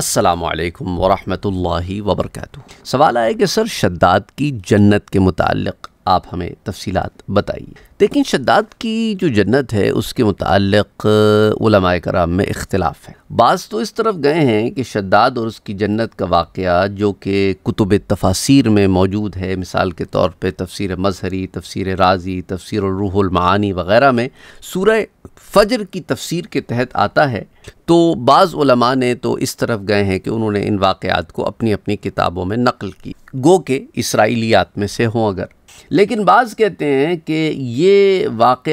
असलकम वरहमल वबरक सवाल आया कि सर शद्दाद की जन्नत के मुतल आप हमें तफसीत बताइए लेकिन शद्दाद की जो जन्नत है उसके मुतक कराम में इख्तलाफ है बास तो इस तरफ गए हैं कि शद्दाद और उसकी जन्नत का वाक़ जो कि कुतुब तफासिर में मौजूद है मिसाल के तौर पर तफसर मजहरी तफसर राजी तफसर रूहमानी वगैरह में सूर फ़जर की तफसीर के तहत आता है तो बाज़ ने तो इस तरफ गए हैं कि उन्होंने इन वाक़ात को अपनी अपनी किताबों में नकल की गो के इसराइलियात में से हों अगर लेकिन बाज़ कहते हैं कि ये वाक़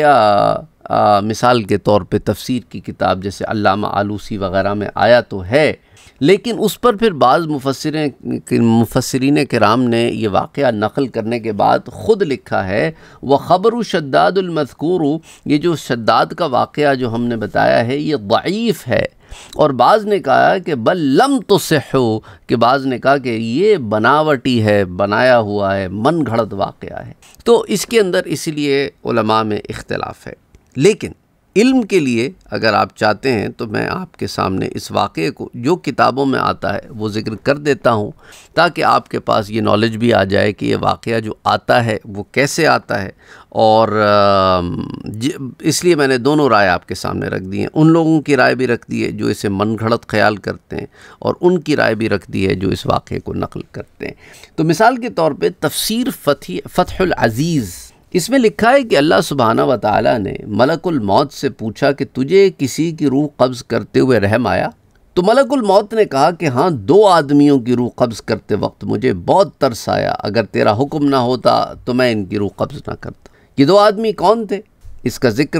मिसाल के तौर पे तफसीर की किताब जैसे अल्लामा आलूसी वगैरह में आया तो है लेकिन उस पर फिर बाज़ मुफसरें मुफसरीन कराम ने यह वाक़ नकल करने के बाद ख़ुद लिखा है व ख़बर शद्दादमजकूर ये जो शद्दाद का वाक़ जो हमने बताया है ये ज़ीफ़ है और बाज़ ने कहा कि बल लम तो हो कि बाज़ ने कहा कि ये बनावटी है बनाया हुआ है मन घड़त वाक़ है तो इसके अंदर इसलिए में इख्तलाफ है लेकिन इल्म के लिए अगर आप चाहते हैं तो मैं आपके सामने इस वाक़े को जो किताबों में आता है वो ज़िक्र कर देता हूँ ताकि आपके पास ये नॉलेज भी आ जाए कि ये वाक़ जो आता है वो कैसे आता है और इसलिए मैंने दोनों राय आपके सामने रख दी है उन लोगों की राय भी रख दी है जो इसे मन घड़त ख्याल करते हैं और उनकी राय भी रख दी है जो इस वाक़े को नकल करते हैं तो मिसाल के तौर पे तफसीर फ़ती फ़तहुल अज़ीज़ इसमें लिखा है कि अल्लाह सुबहाना व ताली ने मलकुल मौत से पूछा कि तुझे किसी की रूह कब्ज़ करते हुए रहम आया तो मलकुल मौत ने कहा कि हाँ दो आदमियों की रूह कब्ज़ करते वक्त मुझे बहुत तरस आया अगर तेरा हुक्म ना होता तो मैं इनकी रूह कब्ज़ ना करता ये दो आदमी कौन थे इसका ज़िक्र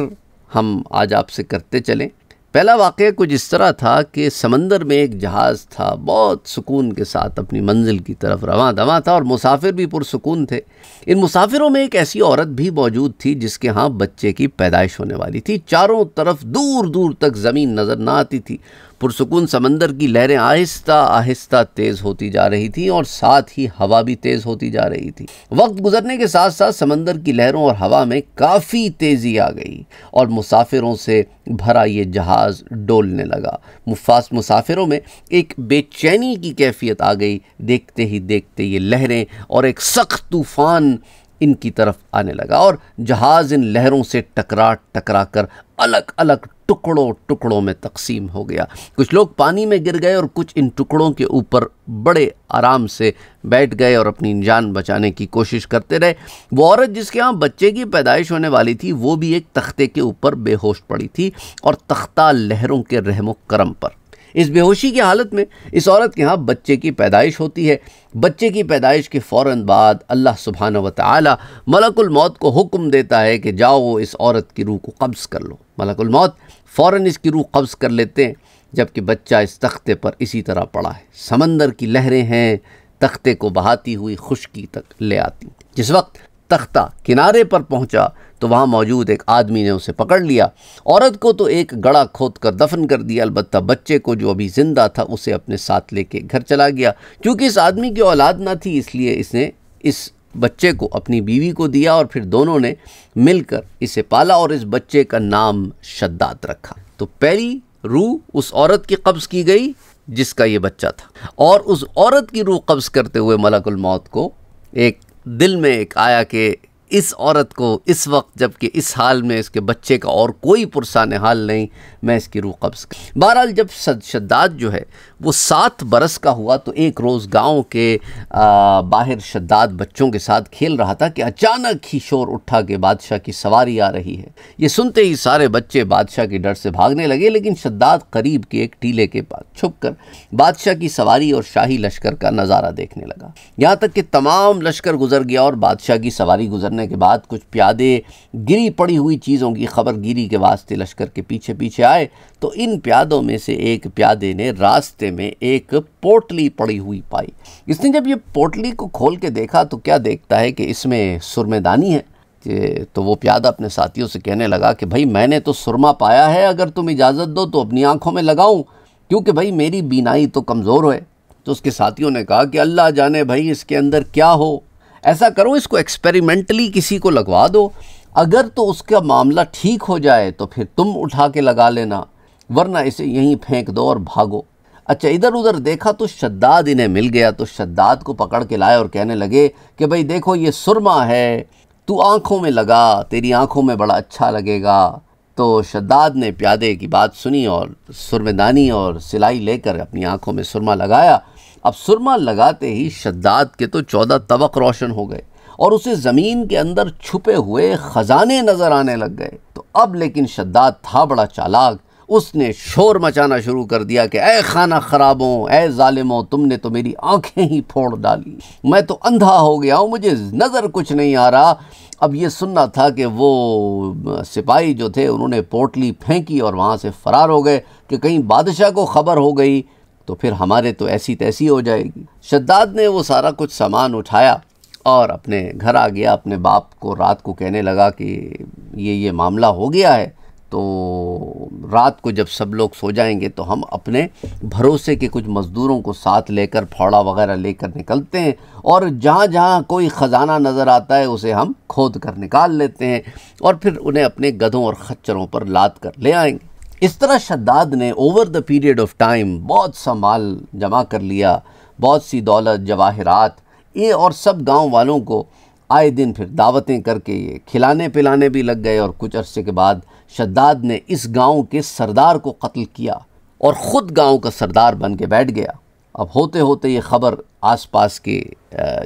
हम आज आपसे करते चलें पहला वाक़ कुछ इस तरह था कि समंदर में एक जहाज़ था बहुत सुकून के साथ अपनी मंजिल की तरफ रवा दवा था और मुसाफिर भी पुरसकून थे इन मुसाफिरों में एक ऐसी औरत भी मौजूद थी जिसके यहाँ बच्चे की पैदाइश होने वाली थी चारों तरफ दूर दूर तक ज़मीन नज़र ना आती थी पुरसकून समंदर की लहरें आहिस्ता आहिस्ता तेज़ होती जा रही थी और साथ ही हवा भी तेज़ होती जा रही थी वक्त गुजरने के साथ साथ समंदर की लहरों और हवा में काफ़ी तेज़ी आ गई और मुसाफिरों से भरा ये जहाज़ डोलने लगा मुफास मुसाफिरों में एक बेचैनी की कैफियत आ गई देखते ही देखते ये लहरें और एक सख्त तूफ़ान इनकी तरफ आने लगा और जहाज़ इन लहरों से टकरा टकरा कर अलग अलग टुकड़ों टुकड़ों में तकसीम हो गया कुछ लोग पानी में गिर गए और कुछ इन टुकड़ों के ऊपर बड़े आराम से बैठ गए और अपनी जान बचाने की कोशिश करते रहे वो औरत जिसके यहाँ बच्चे की पैदाइश होने वाली थी वो भी एक तख्ते के ऊपर बेहोश पड़ी थी और तख्ता लहरों के रहमो करम पर इस बेहोशी की हालत में इस औरत के यहाँ बच्चे की पैदाइश होती है बच्चे की पैदाइश के फ़ौर बाद अल्लाह सुबहान व ताली मलकुल मौत को हुक्म देता है कि जाओ इस औरत की रूह को कब्ज़ कर लो मलकुल मौत फ़ौर इसकी रूह कब्ज़ कर लेते हैं जबकि बच्चा इस तख्ते पर इसी तरह पड़ा है समंदर की लहरें हैं तख्ते को बहाती हुई खुशकी तक ले आती जिस वक्त तख्ता किनारे पर पहुंचा तो वहाँ मौजूद एक आदमी ने उसे पकड़ लिया औरत को तो एक गड़ा खोद कर दफन कर दिया अलबत् बच्चे को जो अभी ज़िंदा था उसे अपने साथ लेके घर चला गया क्योंकि इस आदमी की औलाद ना थी इसलिए इसने इस बच्चे को अपनी बीवी को दिया और फिर दोनों ने मिलकर इसे पाला और इस बच्चे का नाम शद्दात रखा तो पहली रूह उस औरत की कब्ज की गई जिसका ये बच्चा था और उस औरत की रूह कब्ज करते हुए मलकुल मौत को एक दिल में एक आया कि इस औरत को इस वक्त जबकि इस हाल में इसके बच्चे का और कोई पुरसान हाल नहीं मैं इसकी रूह कब्ज़ बहरहाल जब शद्दाद जो है वो सात बरस का हुआ तो एक रोज़ गांव के आ, बाहर शद्दाद बच्चों के साथ खेल रहा था कि अचानक ही शोर उठा के बादशाह की सवारी आ रही है ये सुनते ही सारे बच्चे बादशाह के डर से भागने लगे लेकिन शद्दाद करीब के एक टीले के पास छुप कर बादशाह की सवारी और शाही लश्कर का नज़ारा देखने लगा यहाँ तक कि तमाम लश्कर गुजर गया और बादशाह की सवारी गुजरने करने के बाद कुछ प्यादे गिरी पड़ी हुई चीज़ों की खबर गिरी के वास्ते लश्कर के पीछे पीछे आए तो इन प्यादों में से एक प्यादे ने रास्ते में एक पोटली पड़ी हुई पाई इसने जब ये पोटली को खोल के देखा तो क्या देखता है कि इसमें सुरमेदानी है तो वो प्यादा अपने साथियों से कहने लगा कि भाई मैंने तो सुरमा पाया है अगर तुम इजाज़त दो तो अपनी आँखों में लगाऊँ क्योंकि भाई मेरी बीनाई तो कमज़ोर है तो उसके साथियों ने कहा कि अल्लाह जाने भाई इसके अंदर क्या हो ऐसा करो इसको एक्सपेरिमेंटली किसी को लगवा दो अगर तो उसका मामला ठीक हो जाए तो फिर तुम उठा के लगा लेना वरना इसे यहीं फेंक दो और भागो अच्छा इधर उधर देखा तो शद्दाद इन्हें मिल गया तो शद्दाद को पकड़ के लाए और कहने लगे कि भाई देखो ये सुरमा है तू आँखों में लगा तेरी आँखों में बड़ा अच्छा लगेगा तो शद्दाद ने प्यादे की बात सुनी और सुरमेदानी और सिलाई लेकर अपनी आँखों में सुरमा लगाया अब सुरमा लगाते ही शद्दाद के तो चौदह तबक रोशन हो गए और उसे ज़मीन के अंदर छुपे हुए ख़जाने नज़र आने लग गए तो अब लेकिन शद्दाद था बड़ा चालाक उसने शोर मचाना शुरू कर दिया कि ए खाना खराबों ए ालिमों तुमने तो मेरी आँखें ही फोड़ डाली मैं तो अंधा हो गया हूँ मुझे नज़र कुछ नहीं आ रहा अब ये सुनना था कि वो सिपाही जो थे उन्होंने पोटली फेंकी और वहाँ से फ़रार हो गए कि कहीं बादशाह को ख़बर हो गई तो फिर हमारे तो ऐसी तैसी हो जाएगी शद्दाद ने वो सारा कुछ सामान उठाया और अपने घर आ गया अपने बाप को रात को कहने लगा कि ये ये मामला हो गया है तो रात को जब सब लोग सो जाएंगे तो हम अपने भरोसे के कुछ मज़दूरों को साथ लेकर फौड़ा वगैरह लेकर निकलते हैं और जहाँ जहाँ कोई ख़जाना नज़र आता है उसे हम खोद कर निकाल लेते हैं और फिर उन्हें अपने गधों और खच्चरों पर लाद कर ले आएंगे इस तरह शद्दाद ने over the period of time बहुत सा माल जमा कर लिया बहुत सी दौलत जवाहरात ये और सब गांव वालों को आए दिन फिर दावतें करके ये खिलाने पिलाने भी लग गए और कुछ अरसे के बाद शद्दाद ने इस गांव के सरदार को कत्ल किया और ख़ुद गांव का सरदार बन के बैठ गया अब होते होते ये ख़बर आसपास के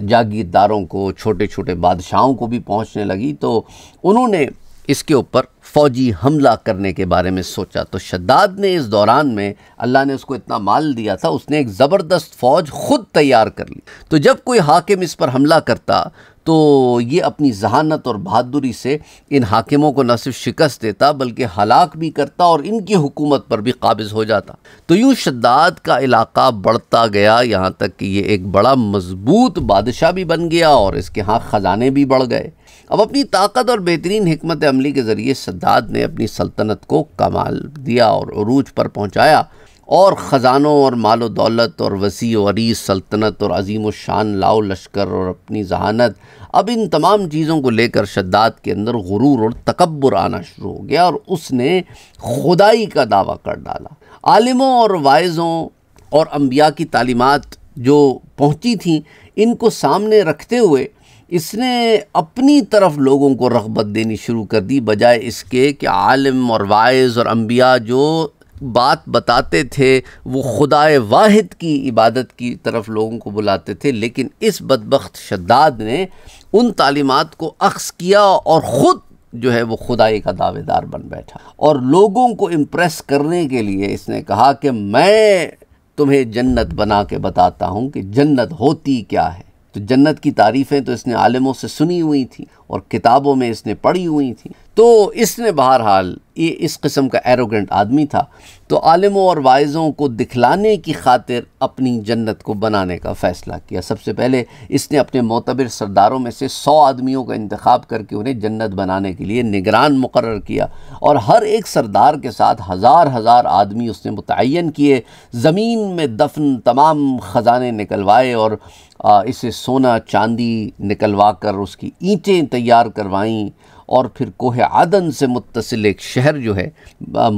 जागीरदारों को छोटे छोटे बादशाहों को भी पहुंचने लगी तो उन्होंने इसके ऊपर फ़ौजी हमला करने के बारे में सोचा तो शद्दाद ने इस दौरान में अल्लाह ने उसको इतना माल दिया था उसने एक ज़बरदस्त फ़ौज ख़ुद तैयार कर ली तो जब कोई हाकिम इस पर हमला करता तो ये अपनी जहानत और बहादुरी से इन हाकिमों को न सिर्फ शिकस्त देता बल्कि हलाक भी करता और इनकी हुकूमत पर भी काबिज़ हो जाता तो यूँ शद्दाद का इलाका बढ़ता गया यहाँ तक कि ये एक बड़ा मजबूत बादशाह भी बन गया और इसके यहाँ ख़जाने भी बढ़ गए अब अपनी ताकत और बेहतरीन हमत अमली के ज़रिए सद्दाद ने अपनी सल्तनत को कमाल दिया और अरूज पर पहुँचाया और ख़जानों और मालो दौलत और वसी वरीस सल्तनत और अजीम शान लाओ लश्कर और अपनी जहानत अब इन तमाम चीज़ों को लेकर शद्दात के अंदर गुरूर और तकबर आना शुरू हो गया और उसने खुदाई का दावा कर डाला आलिमों और वाइज़ों और अम्बिया की तालीमत जो पहुँची थी इनको सामने रखते हुए इसने अपनी तरफ लोगों को रगबत देनी शुरू कर दी बजाय इसके कि आलम और वाइज़ और अम्बिया जो बात बताते थे वो खुदाए वाहिद की इबादत की तरफ लोगों को बुलाते थे लेकिन इस बदबخت शद्दाद ने उन तालीमत को अक्स किया और ख़ुद जो है वो खुदाई का दावेदार बन बैठा और लोगों को इम्प्रेस करने के लिए इसने कहा कि मैं तुम्हें जन्नत बना के बताता हूँ कि जन्नत होती क्या है तो जन्नत की तारीफ़ें तो इसने आलमों से सुनी हुई थी और किताबों में इसने पढ़ी हुई थी तो इसने बहरहाल ये इस किस्म का एरोगेंट आदमी था तो आलमों और वाइज़ों को दिखलाने की खातिर अपनी जन्नत को बनाने का फ़ैसला किया सबसे पहले इसने अपने मोतबर सरदारों में से सौ आदमियों का इंतखब करके उन्हें जन्नत बनाने के लिए निगरान मुकर किया और हर एक सरदार के साथ हज़ार हज़ार आदमी उसने मुतन किए ज़मीन में दफन तमाम ख़जाने निकलवाए और इसे सोना चांदी निकलवा कर उसकी ईंटें तैयार करवाईं और फिर कोह आदन से मुतसिल एक शहर जो है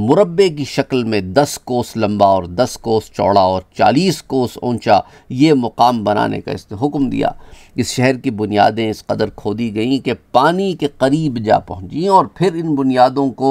मुरबे की शक्ल में दस कोस लंबा और दस कोस चौड़ा और चालीस कोस ऊंचा ये मुकाम बनाने का इसने हुक्म दिया इस शहर की बुनियादें इस कदर खोदी गईं कि पानी के करीब जा पहुँची और फिर इन बुनियादों को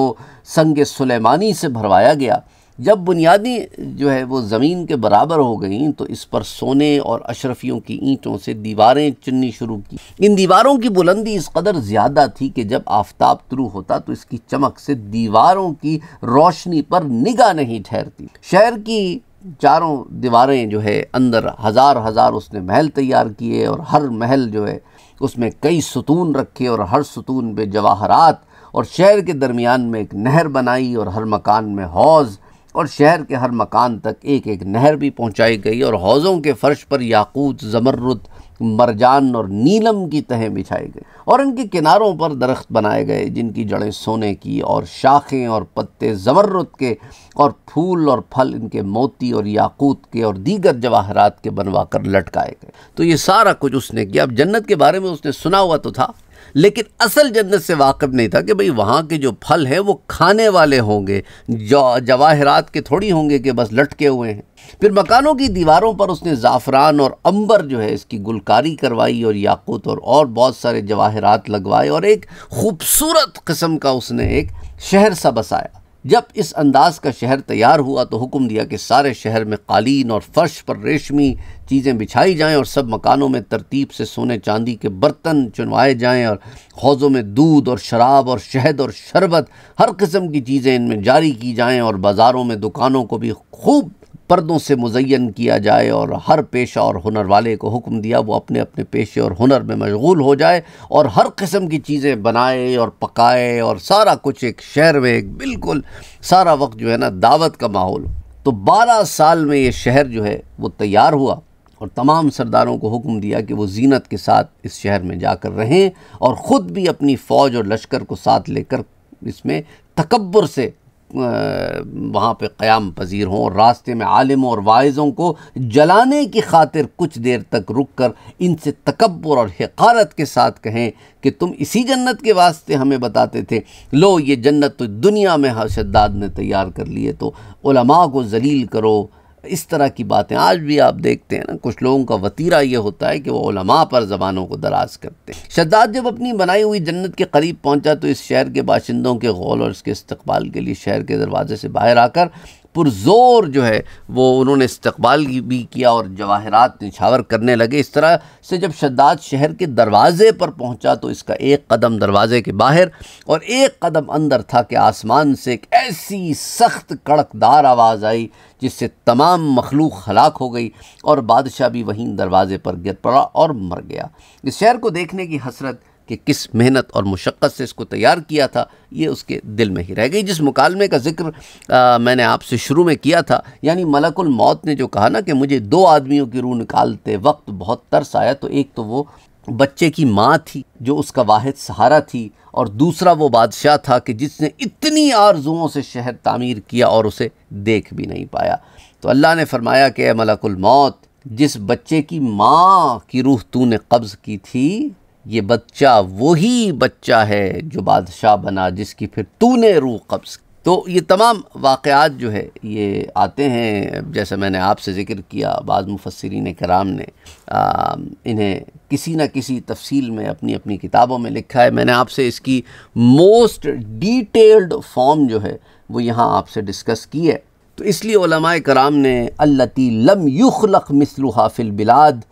संग सुलेमानी से भरवाया गया जब बुनियादी जो है वो ज़मीन के बराबर हो गई तो इस पर सोने और अशरफियों की ईंटों से दीवारें चुननी शुरू की इन दीवारों की बुलंदी इस कदर ज़्यादा थी कि जब आफ्ताब तुरु होता तो इसकी चमक से दीवारों की रोशनी पर निगाह नहीं ठहरती शहर की चारों दीवारें जो है अंदर हज़ार हज़ार उसने महल तैयार किए और हर महल जो है उसमें कई सतून रखे और हर सतून पर जवाहरात और शहर के दरमियान में एक नहर बनाई और हर मकान में हौज़ और शहर के हर मकान तक एक एक नहर भी पहुंचाई गई और हौज़ों के फर्श पर याकूत जमरुद मरजान और नीलम की तहें बिछाई गई और इनके किनारों पर दरख्त बनाए गए जिनकी जड़ें सोने की और शाखें और पत्ते जमरुद के और फूल और फल इनके मोती और याकूत के और दीगर जवाहरात के बनवा कर लटकाए गए तो ये सारा कुछ उसने किया अब जन्नत के बारे में उसने सुना हुआ तो था लेकिन असल जन्नत से वाकिफ़ नहीं था कि भाई वहाँ के जो फल हैं वो खाने वाले होंगे जवाहरात के थोड़ी होंगे कि बस लटके हुए हैं फिर मकानों की दीवारों पर उसने ज़ाफ़रान और अंबर जो है इसकी गुलकारी करवाई और याकूत और और बहुत सारे जवाहरात लगवाए और एक खूबसूरत किस्म का उसने एक शहर सा बसाया जब इस अंदाज का शहर तैयार हुआ तो हुक्म दिया कि सारे शहर में कालीन और फर्श पर रेशमी चीज़ें बिछाई जाएं और सब मकानों में तरतीब से सोने चांदी के बर्तन चुनवाए जाएं और हौज़ों में दूध और शराब और शहद और शरबत हर किस्म की चीज़ें इनमें जारी की जाएं और बाज़ारों में दुकानों को भी खूब पर्दों से मुजैन किया जाए और हर पेशा और हुनर वाले को हुक्म दिया वो अपने अपने पेशे और हुनर में मशगूल हो जाए और हर किस्म की चीज़ें बनाए और पकाए और सारा कुछ एक शहर में एक बिल्कुल सारा वक्त जो है ना दावत का माहौल तो बारह साल में ये शहर जो है वो तैयार हुआ और तमाम सरदारों को हुक्म दिया कि वो जीनत के साथ इस शहर में जाकर रहें और ख़ुद भी अपनी फ़ौज और लश्कर को साथ लेकर इसमें तकबर से वहाँ पे क़्याम पजीर हों और रास्ते में आलिमों और वाइज़ों को जलाने की खातिर कुछ देर तक रुक कर इनसे तकबर और हकारत के साथ कहें कि तुम इसी जन्नत के वास्ते हमें बताते थे लो ये जन्नत तो दुनिया में हशदाद ने तैयार कर लिए तो उलमा को जलील करो इस तरह की बातें आज भी आप देखते हैं ना कुछ लोगों का वतीरा ये होता है कि वो उलमा पर ज़बानों को दराज करते हैं शद्दाद जब अपनी बनाई हुई जन्नत के करीब पहुंचा तो इस शहर के बाशिंदों के गौल और इसके इस्तबाल के लिए शहर के दरवाजे से बाहर आकर पुरजोर जो है वो उन्होंने इस्तबाल भी किया और जवाहरात निछावर करने लगे इस तरह से जब शद्दाद शहर के दरवाज़े पर पहुंचा तो इसका एक कदम दरवाज़े के बाहर और एक कदम अंदर था कि आसमान से एक ऐसी सख्त कड़कदार आवाज़ आई जिससे तमाम मखलूक हलाक हो गई और बादशाह भी वहीं दरवाज़े पर गिर पड़ा और मर गया इस शहर को देखने की हसरत कि किस मेहनत और मुशक्क़त से इसको तैयार किया था ये उसके दिल में ही रह गई जिस मुकालमे का जिक्र आ, मैंने आपसे शुरू में किया था यानी मलकुल मौत ने जो कहा ना कि मुझे दो आदमियों की रूह निकालते वक्त बहुत तरस आया तो एक तो वो बच्चे की माँ थी जो उसका वाद सहारा थी और दूसरा वो बादशाह था कि जिसने इतनी आरजुओं से शहर तामीर किया और उसे देख भी नहीं पाया तो अल्लाह ने फरमाया कि मलकुल मौत जिस बच्चे की माँ की रूह तूने कब्ज़ की थी ये बच्चा वही बच्चा है जो बादशाह बना जिसकी फिर तूने रूह कब्ज़ तो ये तमाम वाक़ात जो है ये आते हैं जैसे मैंने आपसे ज़िक्र किया बाद मुफसरीन कराम ने आ, इन्हें किसी न किसी तफसील में अपनी अपनी किताबों में लिखा है मैंने आपसे इसकी मोस्ट डिटेल्ड फॉर्म जो है वो यहाँ आपसे डिस्कस की है तो इसलिए कराम ने अल्लती लम युखलक मिसलु हाफिल बिलाद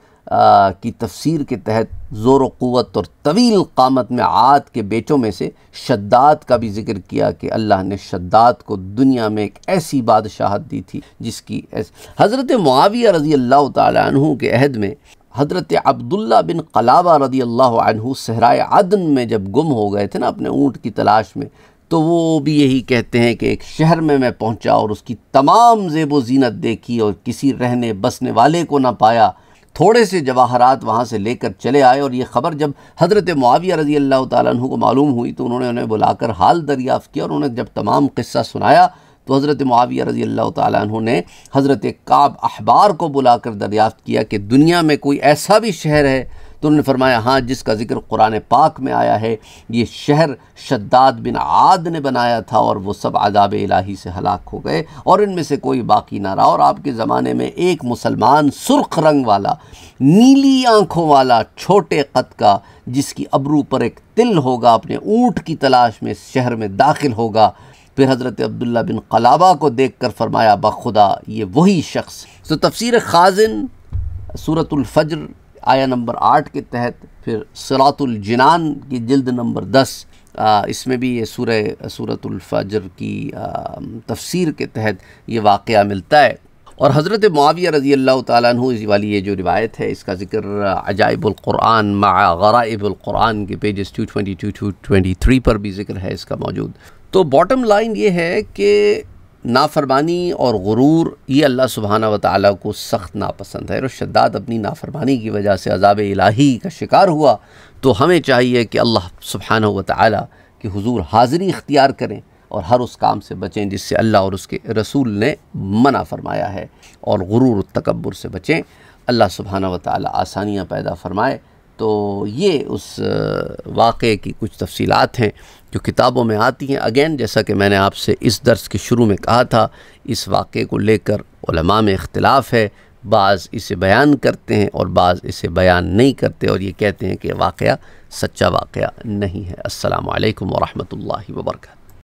की तफसीर के तहत ज़ोर क़वत और तवील कामत में आद के बेचों में से शद्दात का भी जिक्र किया कि अल्लाह ने शद्दात को दुनिया में एक ऐसी बादशाहत दी थी जिसकी हज़रत मुआविया रज़ी अल्लाह तु के अहद में हज़रत अब्दुल्ला बिन कलाबा रज़ी अल्लाह सहराए आदन में जब गुम हो गए थे ना अपने ऊँट की तलाश में तो वो भी यही कहते हैं कि एक शहर में मैं पहुँचा और उसकी तमाम जेब व जीनत देखी और किसी रहने बसने वाले को ना पाया थोड़े से जवाहरात वहाँ से लेकर चले आए और ये ख़बर जब हज़रत मुआविया रज़ी अल्लाह तु को मालूम हुई तो उन्होंने उन्हें बुलाकर हाल दरियाफ़ किया और उन्हें जब तमाम क़स्सा सुनाया तो हज़रत मुआविया रज़ी अल्लाह तु ने हज़रत काब अहबार को बुलाकर दरियाफ्त किया कि दुनिया में कोई ऐसा भी शहर है तो उन्होंने फरमाया हाँ जिसका जिक्र कुरान पाक में आया है ये शहर शद्दाद बिन आद ने बनाया था और वो सब आदाब इलाही से हलाक हो गए और इनमें से कोई बाकी ना रहा और आपके ज़माने में एक मुसलमान सुर्ख रंग वाला नीली आँखों वाला छोटे कद का जिसकी अबरू पर एक तिल होगा अपने ऊँट की तलाश में शहर में दाखिल होगा फिर हज़रत अब्दुल्ला बिन कलाबा को देख कर फरमाया बखुदा ये वही शख्स तो तफसर खाजिन सूरतुल्फ़जर आया नंबर आठ के तहत फिर जिनान की जल्द नंबर दस आ, इसमें भी ये सूर सूरतफ़र की तफसीर के तहत ये वाक़ मिलता है और हज़रत माविया रज़ी अल्लाह तु वाली ये जो रिवायत है इसका ज़िक्र अजाइबुल्क़ुरान मा गराइबुल्क़ुरान के pages two two two twenty three पर भी ज़िक्र है इसका मौजूद तो बॉटम लाइन ये है कि नाफरमानी और गुरूर ये अल्लाह सुबहाना व को सख्त नापसंद है और शद्दाद अपनी नाफरमानी की वजह से अजाब इलाही का शिकार हुआ तो हमें चाहिए कि अल्लाह सुबहाना व ताली की हजूर हाज़िरी इख्तियार करें और हर उस काम से बचें जिससे अल्लाह और उसके रसूल ने मना फरमाया है और गुरूर तकबर से बचें अल्लाह सुबहाना व ताली आसानियाँ पैदा फरमाए तो ये उस वाक़े की कुछ तफसीलात हैं जो किताबों में आती हैं अगेन जैसा कि मैंने आपसे इस दर्स के शुरू में कहा था इस वाक़े को लेकर में इख्तलाफ है बाज़ इसे बयान करते हैं और बाज़ इसे बयान नहीं करते और ये कहते हैं कि वाक़ सच्चा वाक़ नहीं है असलकम वरहमल वर्का